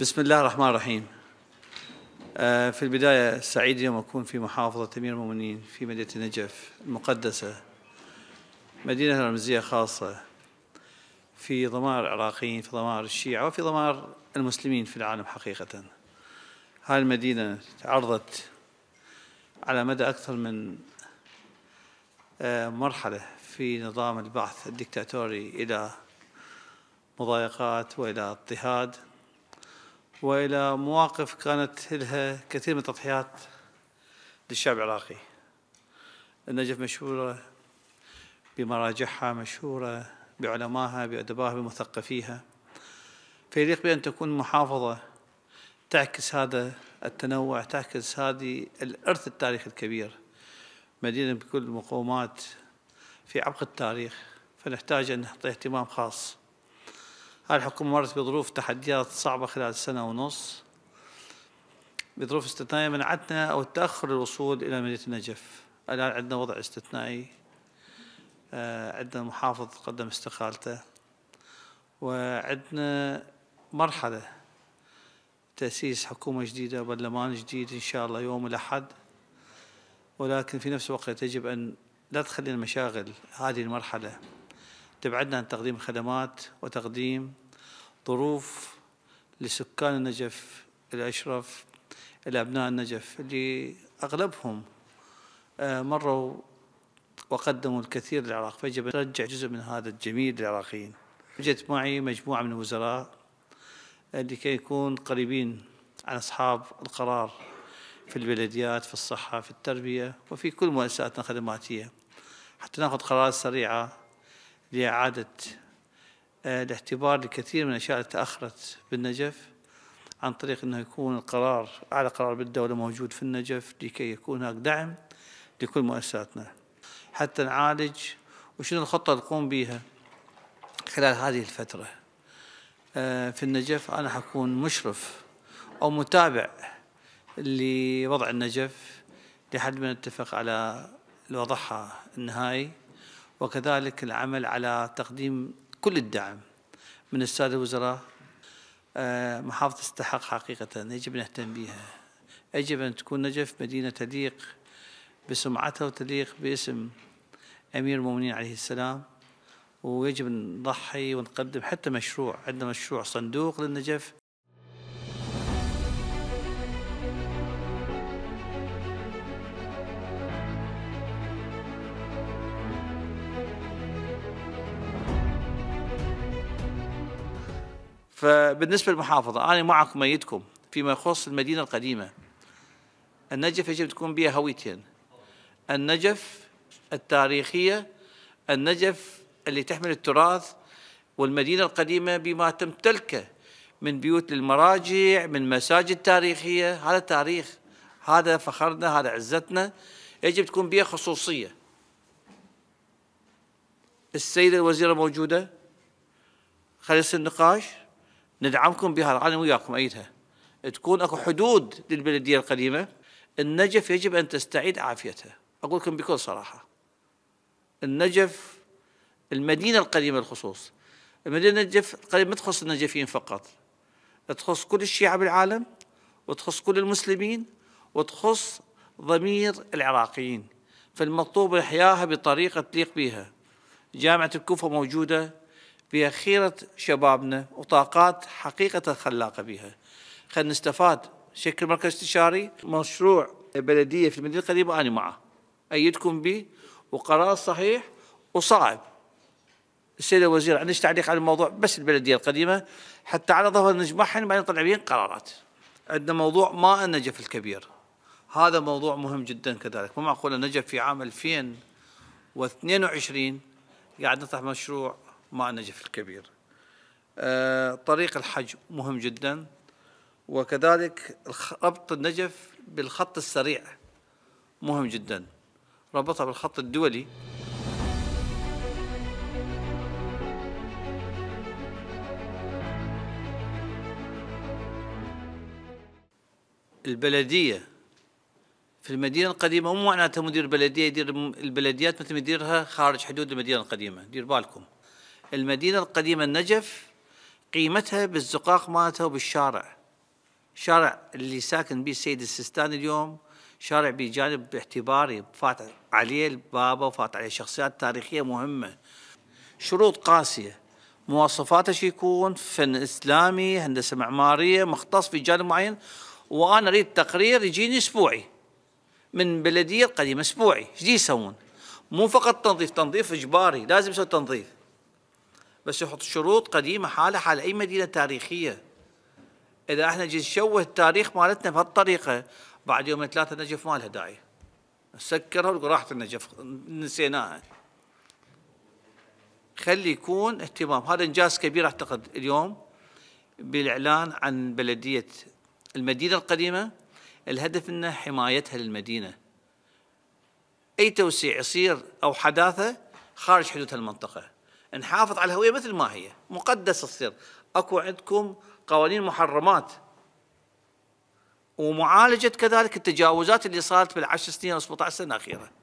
بسم الله الرحمن الرحيم آه، في البداية سعيد اليوم أكون في محافظة أمير المؤمنين في مدينة نجف المقدسة مدينة رمزية خاصة في ضمار العراقيين في ضمار الشيعة وفي ضمار المسلمين في العالم حقيقة هاي المدينة تعرضت على مدى أكثر من آه، مرحلة في نظام البعث الدكتاتوري إلى مضايقات وإلى اضطهاد والى مواقف كانت لها كثير من التضحيات للشعب العراقي. النجف مشهوره بمراجعها مشهوره بعلمائها بادبائها بمثقفيها. فيليق بان تكون محافظه تعكس هذا التنوع تعكس هذه الارث التاريخي الكبير. مدينه بكل المقومات في عبق التاريخ فنحتاج ان نعطي اهتمام خاص. الحكومة مرت بظروف تحديات صعبة خلال سنة ونص بظروف استثنائية منعتنا أو تأخر الوصول إلى مدينة النجف الآن عندنا وضع استثنائي آه، عندنا محافظ قدم استقالته وعندنا مرحلة تأسيس حكومة جديدة برلمان جديد إن شاء الله يوم الأحد ولكن في نفس الوقت يجب أن لا تخلي المشاغل هذه المرحلة تبعدنا عن تقديم خدمات وتقديم ظروف لسكان النجف الأشرف إلى أبناء النجف اللي أغلبهم آه، مروا وقدموا الكثير للعراق فيجب أن نرجع جزء من هذا الجميل للعراقيين وجدت معي مجموعة من الوزراء لكي يكون قريبين عن أصحاب القرار في البلديات في الصحة في التربية وفي كل مؤسساتنا الخدماتية حتى ناخذ قرارات سريعة لإعادة آه، الاعتبار لكثير من الأشياء التي تأخرت بالنجف عن طريق أنه يكون القرار أعلى قرار بالدولة موجود في النجف لكي يكون هناك دعم لكل مؤسساتنا حتى نعالج وشنو الخطة اللي نقوم بها خلال هذه الفترة آه، في النجف أنا حكون مشرف أو متابع لوضع النجف لحد ما نتفق على الوضعها النهائي وكذلك العمل على تقديم كل الدعم من الساده الوزراء آه، محافظه تستحق حقيقه يجب نهتم بها يجب ان تكون نجف مدينه تليق بسمعتها وتليق باسم امير المؤمنين عليه السلام ويجب نضحي ونقدم حتى مشروع عندنا مشروع صندوق للنجف فبالنسبة للمحافظة أنا معكم ميتكم فيما يخص المدينة القديمة النجف يجب تكون بها هويتين النجف التاريخية النجف اللي تحمل التراث والمدينة القديمة بما تمتلكه من بيوت للمراجع من مساجد تاريخية هذا تاريخ هذا فخرنا هذا عزتنا يجب تكون بها خصوصية السيدة الوزيرة موجودة خلص النقاش ندعمكم بها انا وياكم أيدها تكون أكو حدود للبلدية القديمة النجف يجب أن تستعيد عافيتها أقول لكم بكل صراحة النجف المدينة القديمة الخصوص المدينة النجف القديمة ما تخص النجفيين فقط تخص كل الشيعة بالعالم وتخص كل المسلمين وتخص ضمير العراقيين فالمطلوب إحياها بطريقة تليق بها جامعة الكوفة موجودة خيرة شبابنا وطاقات حقيقة خلاقة بها خلينا نستفاد شكل مركز استشاري مشروع بلدية في المدينة القديمة أنا معه أيدكم به وقرار صحيح وصعب السيد الوزير عندك تعليق على الموضوع بس البلدية القديمة حتى على ظهر نجمعهم بعدين نطلع بين قرارات عندنا موضوع ماء النجف الكبير هذا موضوع مهم جدا كذلك مو معقول النجف في عام 2022 قاعد نطرح مشروع مع نجف الكبير آه، طريق الحج مهم جدا وكذلك ربط النجف بالخط السريع مهم جدا ربطها بالخط الدولي البلدية في المدينة القديمة مو معناتها مدير بلدية يدير البلديات مثل ما يديرها خارج حدود المدينة القديمة دير بالكم المدينة القديمة النجف قيمتها بالزقاق مالتها وبالشارع شارع اللي ساكن به السيد السيستاني اليوم شارع بجانب اعتباري فات عليه البابا وفات عليه شخصيات تاريخية مهمة شروط قاسية مواصفاته شو يكون فن إسلامي هندسة معمارية مختص في جانب معين وأنا أريد تقرير يجيني أسبوعي من بلدية القديمة أسبوعي ايش يسوون مو فقط تنظيف تنظيف إجباري لازم يسوي تنظيف بس يحط شروط قديمه حاله حال اي مدينه تاريخيه اذا احنا جي نشوه التاريخ مالتنا بهالطريقه بعد يومين ثلاثه النجف ما لها داعي نسكرها وراحت النجف نسيناها خلي يكون اهتمام هذا انجاز كبير اعتقد اليوم بالاعلان عن بلديه المدينه القديمه الهدف انه حمايتها للمدينه اي توسيع يصير او حداثه خارج حدود المنطقه نحافظ على الهويه مثل ما هي مقدسه تصير اكو عندكم قوانين محرمات ومعالجه كذلك التجاوزات اللي صارت بالعشر سنين او 17 سنه الاخيره